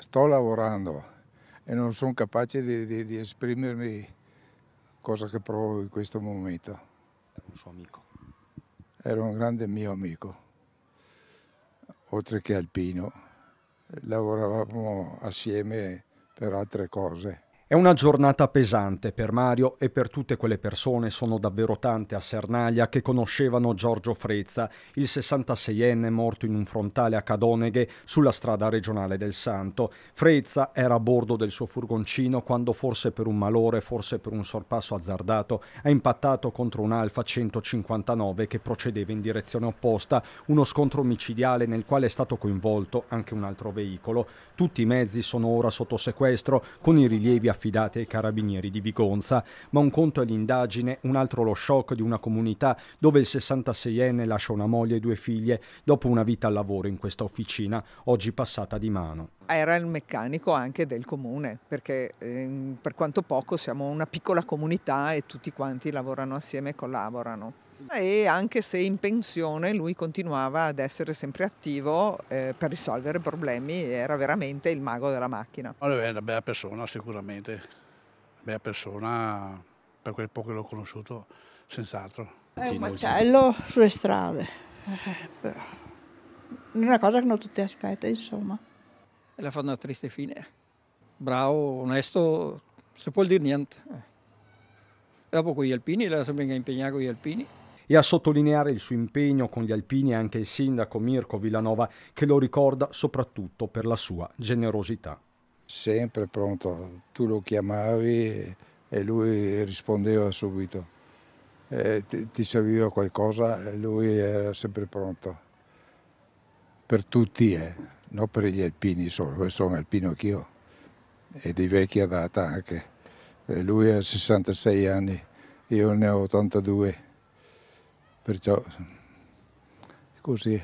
sto lavorando e non sono capace di, di, di esprimermi cosa che provo in questo momento. Era un suo amico? Era un grande mio amico, oltre che alpino. Lavoravamo assieme per altre cose. È una giornata pesante per Mario e per tutte quelle persone, sono davvero tante a Sernaglia, che conoscevano Giorgio Frezza, il 66enne morto in un frontale a Cadoneghe sulla strada regionale del Santo. Frezza era a bordo del suo furgoncino quando, forse per un malore, forse per un sorpasso azzardato, ha impattato contro un Alfa 159 che procedeva in direzione opposta, uno scontro omicidiale nel quale è stato coinvolto anche un altro veicolo. Tutti i mezzi sono ora sotto sequestro, con i rilievi a affidate ai carabinieri di Vigonza, ma un conto è l'indagine, un altro lo shock di una comunità dove il 66enne lascia una moglie e due figlie dopo una vita al lavoro in questa officina, oggi passata di mano. Era il meccanico anche del comune, perché ehm, per quanto poco siamo una piccola comunità e tutti quanti lavorano assieme e collaborano. E anche se in pensione lui continuava ad essere sempre attivo eh, per risolvere problemi, era veramente il mago della macchina. Allora, è una bella persona sicuramente, una bella persona per quel poco che l'ho conosciuto, senz'altro. È un macello sulle strade, è una cosa che non tutti aspettano, insomma. la fanno a triste fine. Bravo, onesto, se può dire niente. Eh. dopo con gli alpini, era sempre impegnato con gli alpini. E a sottolineare il suo impegno con gli alpini anche il sindaco Mirko Villanova che lo ricorda soprattutto per la sua generosità. Sempre pronto, tu lo chiamavi e lui rispondeva subito. Eh, ti, ti, serviva qualcosa e lui era sempre pronto. Per tutti, eh. non per gli alpini solo, eh, sono alpino anch'io e di vecchia data anche. E eh, lui ha 66 anni, io ne ho 82. Perciò così